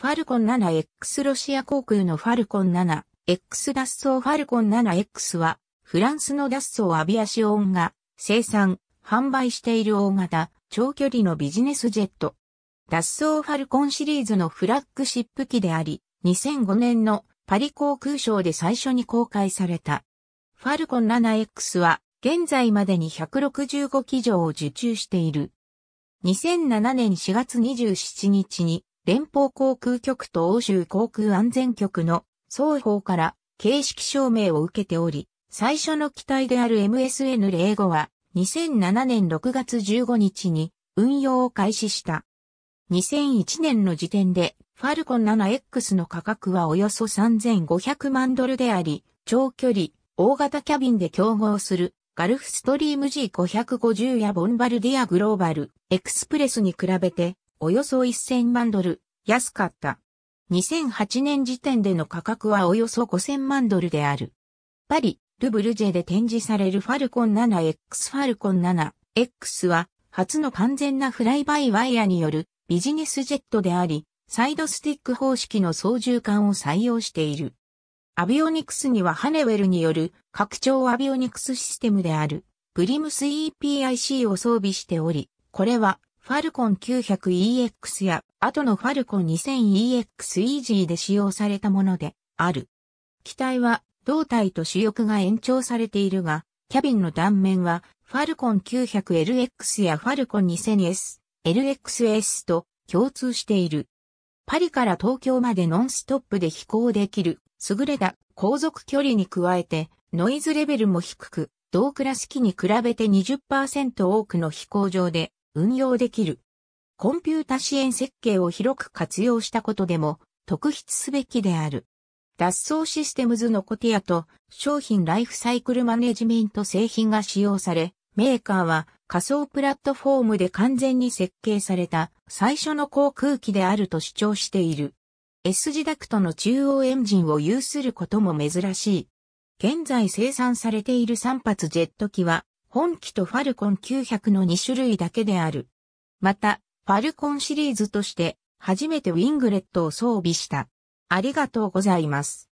ファルコン 7X ロシア航空のファルコン 7X 脱走ファルコン 7X は、フランスの脱走アビアシオンが生産、販売している大型、長距離のビジネスジェット。脱走ファルコンシリーズのフラッグシップ機であり、2005年のパリ航空ショーで最初に公開された。ファルコン 7X は、現在までに165機場を受注している。2007年4月27日に連邦航空局と欧州航空安全局の双方から形式証明を受けており、最初の機体である MSN05 は2007年6月15日に運用を開始した。2001年の時点でファルコン 7X の価格はおよそ3500万ドルであり、長距離、大型キャビンで競合するガルフストリーム G550 やボンバルディアグローバルエクスプレスに比べておよそ1000万ドル、安かった。2008年時点での価格はおよそ5000万ドルである。パリ、ルブルジェで展示されるファルコン 7X ファルコン 7X は初の完全なフライバイワイヤによるビジネスジェットであり、サイドスティック方式の操縦桿を採用している。アビオニクスにはハネウェルによる拡張アビオニクスシステムであるプリムス EPIC を装備しており、これはファルコン 900EX や、後のファルコン 2000EX イージーで使用されたもので、ある。機体は、胴体と主翼が延長されているが、キャビンの断面は、ファルコン 900LX やファルコン 2000S、LXS と共通している。パリから東京までノンストップで飛行できる、優れた航続距離に加えて、ノイズレベルも低く、同クラス機に比べて20%多くの飛行場で運用できる。コンピュータ支援設計を広く活用したことでも特筆すべきである。脱走システムズのコティアと商品ライフサイクルマネジメント製品が使用され、メーカーは仮想プラットフォームで完全に設計された最初の航空機であると主張している。S 字ダクトの中央エンジンを有することも珍しい。現在生産されている3発ジェット機は本機とファルコン900の2種類だけである。また、ファルコンシリーズとして、初めてウィングレットを装備した。ありがとうございます。